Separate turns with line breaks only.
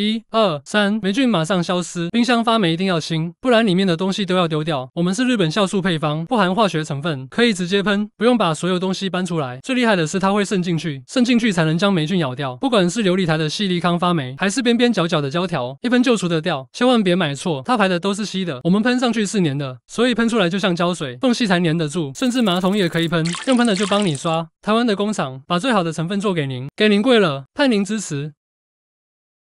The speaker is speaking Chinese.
一二三，霉菌马上消失。冰箱发霉一定要清，不然里面的东西都要丢掉。我们是日本酵素配方，不含化学成分，可以直接喷，不用把所有东西搬出来。最厉害的是它会渗进去，渗进去才能将霉菌咬掉。不管是琉璃台的细粒糠发霉，还是边边角角的胶条，一喷就除得掉。千万别买错，它排的都是稀的，我们喷上去是粘的，所以喷出来就像胶水，缝隙才粘得住。甚至马桶也可以喷，用喷的就帮你刷。台湾的工厂把最好的成分做给您，给您贵了，盼您支持。